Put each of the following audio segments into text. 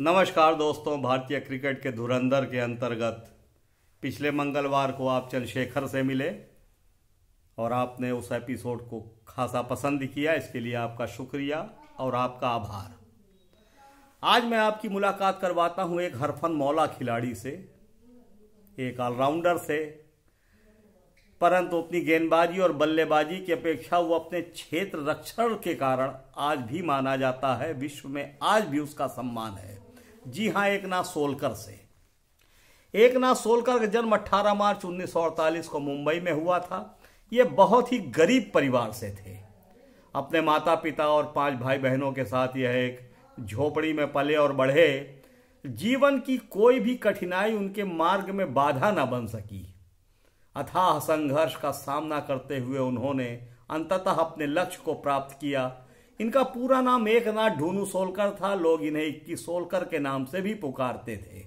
नमस्कार दोस्तों भारतीय क्रिकेट के धुरंधर के अंतर्गत पिछले मंगलवार को आप चंद्रशेखर से मिले और आपने उस एपिसोड को खासा पसंद किया इसके लिए आपका शुक्रिया और आपका आभार आज मैं आपकी मुलाकात करवाता हूं एक हरफन मौला खिलाड़ी से एक ऑलराउंडर से परंतु अपनी गेंदबाजी और बल्लेबाजी की अपेक्षा वो अपने क्षेत्र रक्षण के कारण आज भी माना जाता है विश्व में आज भी उसका सम्मान है जी हाँ एक नाथ सोलकर से एक नाथ सोलकर का जन्म 18 मार्च 1948 को मुंबई में हुआ था ये बहुत ही गरीब परिवार से थे अपने माता पिता और पांच भाई बहनों के साथ यह एक झोपड़ी में पले और बढ़े जीवन की कोई भी कठिनाई उनके मार्ग में बाधा ना बन सकी अथाह संघर्ष का सामना करते हुए उन्होंने अंततः अपने लक्ष्य को प्राप्त किया इनका पूरा नाम एक नाथ ढूनू सोलकर था लोग इन्हें इक्कीस सोलकर के नाम से भी पुकारते थे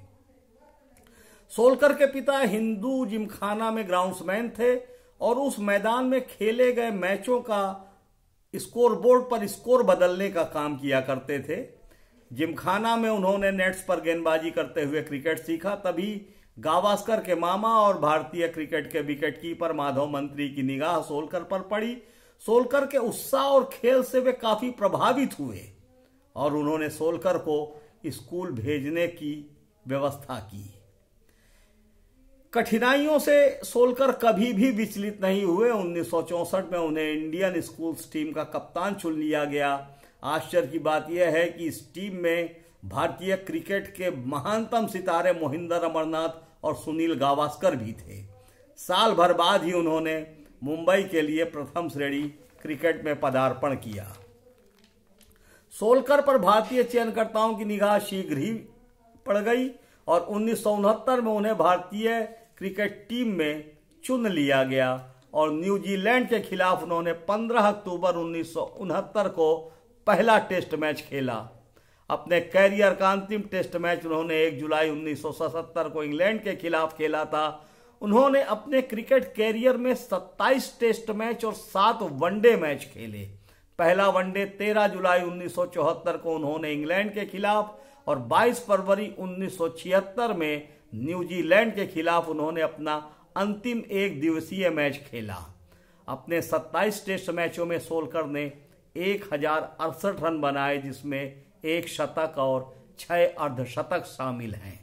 सोलकर के पिता हिंदू जिमखाना में ग्राउंड्समैन थे और उस मैदान में खेले गए मैचों का स्कोरबोर्ड पर स्कोर बदलने का काम किया करते थे जिमखाना में उन्होंने नेट्स पर गेंदबाजी करते हुए क्रिकेट सीखा तभी गावास्कर के मामा और भारतीय क्रिकेट के विकेटकीपर माधव मंत्री की निगाह सोलकर पर पड़ी सोलकर के उत्साह और खेल से वे काफी प्रभावित हुए और उन्होंने सोलकर को स्कूल भेजने की व्यवस्था की कठिनाइयों से सोलकर कभी भी विचलित नहीं हुए उन्नीस में उन्हें इंडियन स्कूल्स टीम का कप्तान चुन लिया गया आश्चर्य की बात यह है कि इस टीम में भारतीय क्रिकेट के महानतम सितारे मोहिंदर अमरनाथ और सुनील गावस्कर भी थे साल भर बाद ही उन्होंने मुंबई के लिए प्रथम श्रेणी क्रिकेट में पदार्पण किया सोलकर पर भारतीय चयनकर्ताओं की निगाह शीघ्र ही पड़ गई और उन्नीस में उन्हें भारतीय क्रिकेट टीम में चुन लिया गया और न्यूजीलैंड के खिलाफ उन्होंने 15 अक्टूबर उन्नीस को पहला टेस्ट मैच खेला अपने कैरियर का अंतिम टेस्ट मैच उन्होंने 1 जुलाई 1977 को इंग्लैंड के खिलाफ खेला था उन्होंने अपने क्रिकेट कैरियर में 27 टेस्ट मैच और सात वनडे मैच खेले पहला वनडे 13 जुलाई 1974 को उन्होंने इंग्लैंड के खिलाफ और 22 फरवरी 1976 में न्यूजीलैंड के खिलाफ उन्होंने अपना अंतिम एक दिवसीय मैच खेला अपने 27 टेस्ट मैचों में सोलकर ने एक रन बनाए जिसमें एक शतक और छह अर्धशतक शामिल हैं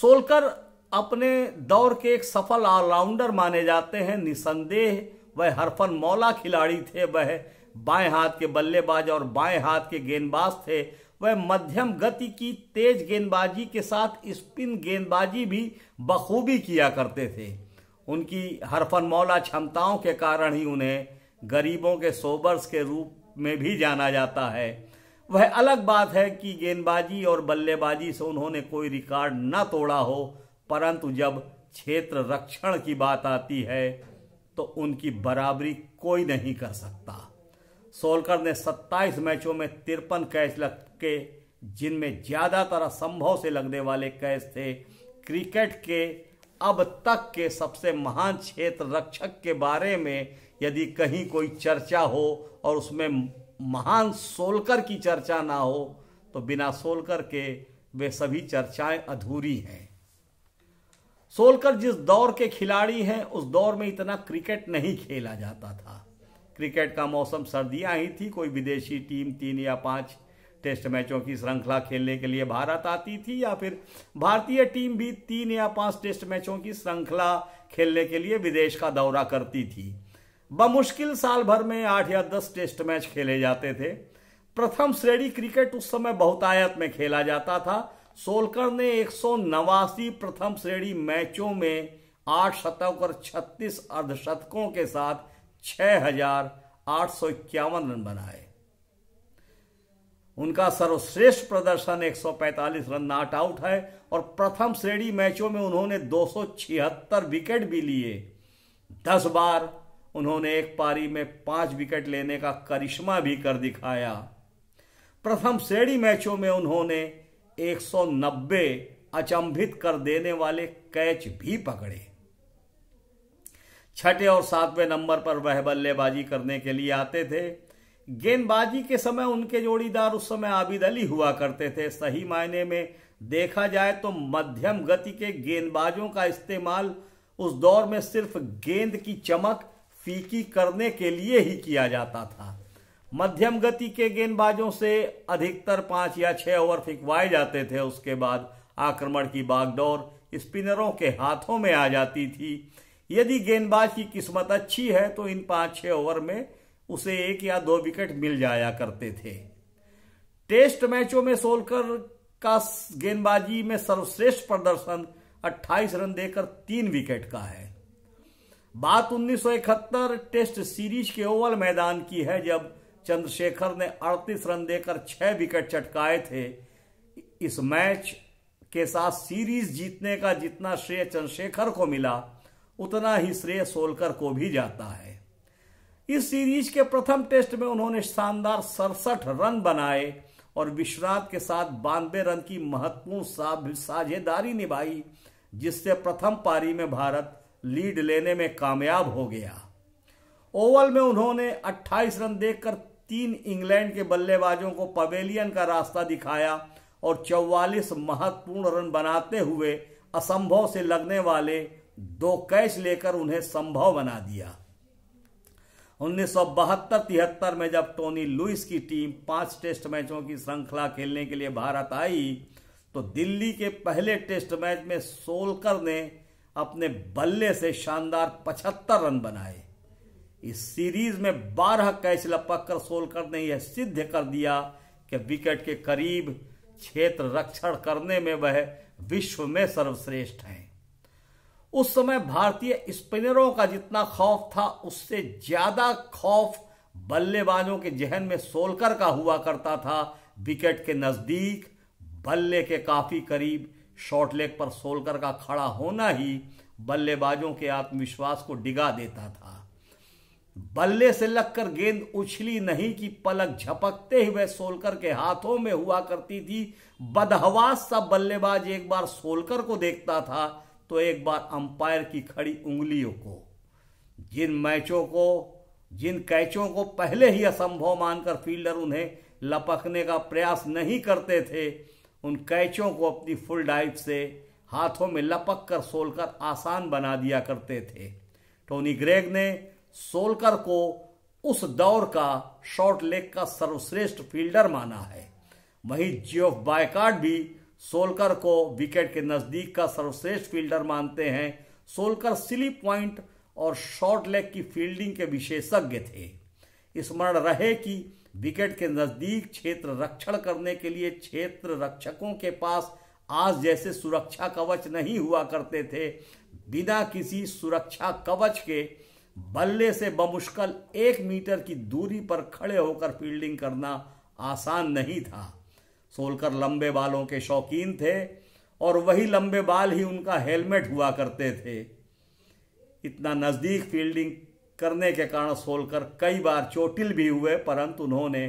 सोलकर अपने दौर के एक सफल ऑलराउंडर माने जाते हैं निसंदेह वह हरफन मौला खिलाड़ी थे वह बाएं हाथ के बल्लेबाज और बाएं हाथ के गेंदबाज थे वह मध्यम गति की तेज गेंदबाजी के साथ स्पिन गेंदबाजी भी बखूबी किया करते थे उनकी हरफन मौला क्षमताओं के कारण ही उन्हें गरीबों के सोबर्स के रूप में भी जाना जाता है वह अलग बात है कि गेंदबाजी और बल्लेबाजी से उन्होंने कोई रिकॉर्ड न तोड़ा हो परंतु जब क्षेत्र रक्षण की बात आती है तो उनकी बराबरी कोई नहीं कर सकता सोलकर ने 27 मैचों में तिरपन कैच लग के जिनमें ज़्यादातर असंभव से लगने वाले कैच थे क्रिकेट के अब तक के सबसे महान क्षेत्र रक्षक के बारे में यदि कहीं कोई चर्चा हो और उसमें महान सोलकर की चर्चा ना हो तो बिना सोलकर के वे सभी चर्चाएं अधूरी हैं सोलकर जिस दौर के खिलाड़ी हैं उस दौर में इतना क्रिकेट नहीं खेला जाता था क्रिकेट का मौसम सर्दियां ही थी कोई विदेशी टीम तीन या पांच टेस्ट मैचों की श्रृंखला खेलने के लिए भारत आती थी या फिर भारतीय टीम भी तीन या पांच टेस्ट मैचों की श्रृंखला खेलने के लिए विदेश का दौरा करती थी बमुश्किल साल भर में आठ या दस टेस्ट मैच खेले जाते थे प्रथम श्रेणी क्रिकेट उस समय बहुतायत में खेला जाता था सोलकर ने एक प्रथम श्रेणी मैचों में आठ शतक और छत्तीस अर्धशतकों के साथ छह हजार आठ सौ इक्यावन रन बनाए उनका सर्वश्रेष्ठ प्रदर्शन 145 रन नॉट आउट है और प्रथम श्रेणी मैचों में उन्होंने दो विकेट भी लिए दस बार उन्होंने एक पारी में पांच विकेट लेने का करिश्मा भी कर दिखाया प्रथम श्रेणी मैचों में उन्होंने 190 अचंभित कर देने वाले कैच भी पकड़े छठे और सातवें नंबर पर वह बल्लेबाजी करने के लिए आते थे गेंदबाजी के समय उनके जोड़ीदार उस समय आबिद अली हुआ करते थे सही मायने में देखा जाए तो मध्यम गति के गेंदबाजों का इस्तेमाल उस दौर में सिर्फ गेंद की चमक फीकी करने के लिए ही किया जाता था मध्यम गति के गेंदबाजों से अधिकतर पांच या छह ओवर फिकवाए जाते थे उसके बाद आक्रमण की बागडोर स्पिनरों के हाथों में आ जाती थी यदि गेंदबाज की किस्मत अच्छी है तो इन पांच छह ओवर में उसे एक या दो विकेट मिल जाया करते थे टेस्ट मैचों में सोलकर का गेंदबाजी में सर्वश्रेष्ठ प्रदर्शन 28 रन देकर तीन विकेट का है बात 1971 टेस्ट सीरीज के ओवल मैदान की है जब चंद्रशेखर ने 38 रन देकर 6 विकेट चटकाए थे इस मैच के साथ सीरीज जीतने का जितना श्रेय चंद्रशेखर को मिला उतना ही श्रेय सोलकर को भी जाता है इस सीरीज के प्रथम टेस्ट में उन्होंने शानदार सड़सठ रन बनाए और विश्वनाथ के साथ बानवे रन की महत्वपूर्ण साझेदारी निभाई जिससे प्रथम पारी में भारत लीड लेने में कामयाब हो गया ओवल में उन्होंने 28 रन देकर तीन इंग्लैंड के बल्लेबाजों को पवेलियन का रास्ता दिखाया और 44 महत्वपूर्ण रन बनाते हुए असंभव से लगने वाले दो कैच लेकर उन्हें संभव बना दिया उन्नीस सौ तिहत्तर में जब टोनी लुइस की टीम पांच टेस्ट मैचों की श्रृंखला खेलने के लिए भारत आई तो दिल्ली के पहले टेस्ट मैच में सोलकर ने अपने बल्ले से शानदार 75 रन बनाए इस सीरीज में बारह कैच लपक कर ने यह सिद्ध कर दिया कि विकेट के करीब क्षेत्र रक्षण करने में वह विश्व में सर्वश्रेष्ठ हैं उस समय भारतीय स्पिनरों का जितना खौफ था उससे ज्यादा खौफ बल्लेबाजों के जहन में सोलकर का हुआ करता था विकेट के नजदीक बल्ले के काफी करीब शॉर्ट लेग पर सोलकर का खड़ा होना ही बल्लेबाजों के आत्मविश्वास को डिगा देता था बल्ले से लगकर गेंद उछली नहीं कि पलक झपकते ही वह सोलकर के हाथों में हुआ करती थी बदहवास सा बल्लेबाज एक बार सोलकर को देखता था तो एक बार अंपायर की खड़ी उंगलियों को जिन मैचों को जिन कैचों को पहले ही असंभव मानकर फील्डर उन्हें लपकने का प्रयास नहीं करते थे उन कैचों को अपनी फुल डाइव से हाथों में लपक कर सोलकर आसान बना दिया करते थे टोनी ग्रेग ने सोलकर को उस दौर का शॉर्ट लेग का सर्वश्रेष्ठ फील्डर माना है वहीं जियोफ बायकार्ड भी सोलकर को विकेट के नज़दीक का सर्वश्रेष्ठ फील्डर मानते हैं सोलकर सिली पॉइंट और शॉर्ट लेग की फील्डिंग के विशेषज्ञ थे स्मरण रहे कि विकेट के नज़दीक क्षेत्र रक्षण करने के लिए क्षेत्र रक्षकों के पास आज जैसे सुरक्षा कवच नहीं हुआ करते थे बिना किसी सुरक्षा कवच के बल्ले से बमुश्किल एक मीटर की दूरी पर खड़े होकर फील्डिंग करना आसान नहीं था सोलकर लंबे बालों के शौकीन थे और वही लंबे बाल ही उनका हेलमेट हुआ करते थे इतना नज़दीक फील्डिंग करने के कारण सोलकर कई बार चोटिल भी हुए परंतु उन्होंने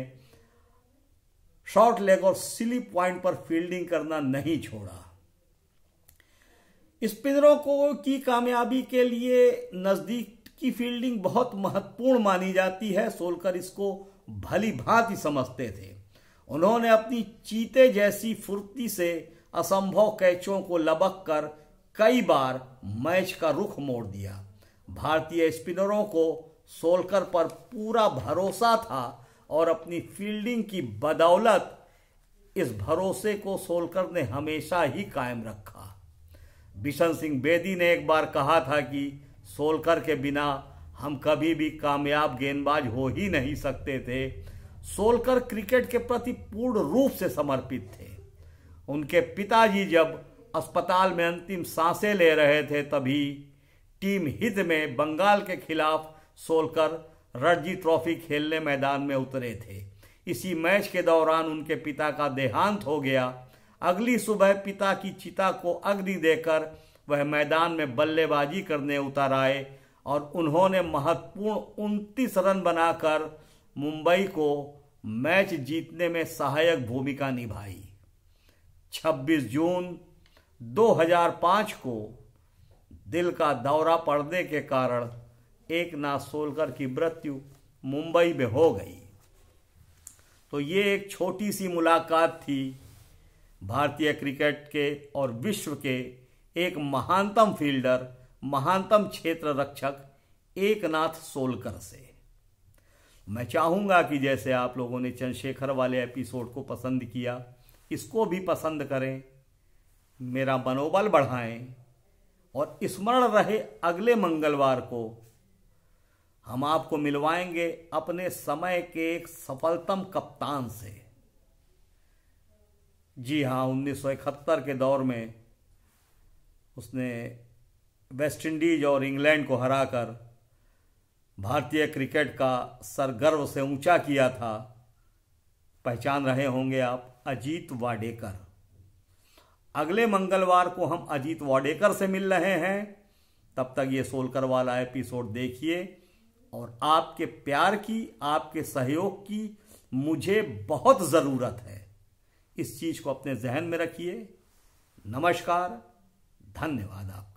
शॉर्ट लेग और सिली पॉइंट पर फील्डिंग करना नहीं छोड़ा स्पिनरों को की कामयाबी के लिए नज़दीक की फील्डिंग बहुत महत्वपूर्ण मानी जाती है सोलकर इसको भली भांति समझते थे उन्होंने अपनी चीते जैसी फुर्ती से असंभव कैचों को लबक कर कई बार मैच का रुख मोड़ दिया भारतीय स्पिनरों को सोलकर पर पूरा भरोसा था और अपनी फील्डिंग की बदौलत इस भरोसे को सोलकर ने हमेशा ही कायम रखा बिशन सिंह बेदी ने एक बार कहा था कि सोलकर के बिना हम कभी भी कामयाब गेंदबाज हो ही नहीं सकते थे सोलकर क्रिकेट के प्रति पूर्ण रूप से समर्पित थे उनके पिताजी जब अस्पताल में अंतिम सांसें ले रहे थे तभी टीम हित में बंगाल के खिलाफ सोलकर रणजी ट्रॉफी खेलने मैदान में उतरे थे इसी मैच के दौरान उनके पिता का देहांत हो गया अगली सुबह पिता की चिता को अग्नि देकर वह मैदान में बल्लेबाजी करने उतर आए और उन्होंने महत्वपूर्ण उनतीस रन बनाकर मुंबई को मैच जीतने में सहायक भूमिका निभाई 26 जून 2005 को दिल का दौरा पड़ने के कारण एक नाथ सोलकर की मृत्यु मुंबई में हो गई तो ये एक छोटी सी मुलाकात थी भारतीय क्रिकेट के और विश्व के एक महानतम फील्डर महानतम क्षेत्र रक्षक एकनाथ सोलकर से मैं चाहूंगा कि जैसे आप लोगों ने चंद्रशेखर वाले एपिसोड को पसंद किया इसको भी पसंद करें मेरा मनोबल बढ़ाएं और स्मरण रहे अगले मंगलवार को हम आपको मिलवाएंगे अपने समय के एक सफलतम कप्तान से जी हाँ उन्नीस के दौर में उसने वेस्ट इंडीज और इंग्लैंड को हराकर भारतीय क्रिकेट का सरगर्व से ऊंचा किया था पहचान रहे होंगे आप अजीत वाडेकर अगले मंगलवार को हम अजीत वाडेकर से मिल रहे हैं तब तक ये सोलकर वाला एपिसोड देखिए और आपके प्यार की आपके सहयोग की मुझे बहुत ज़रूरत है इस चीज़ को अपने जहन में रखिए नमस्कार 単ねわだ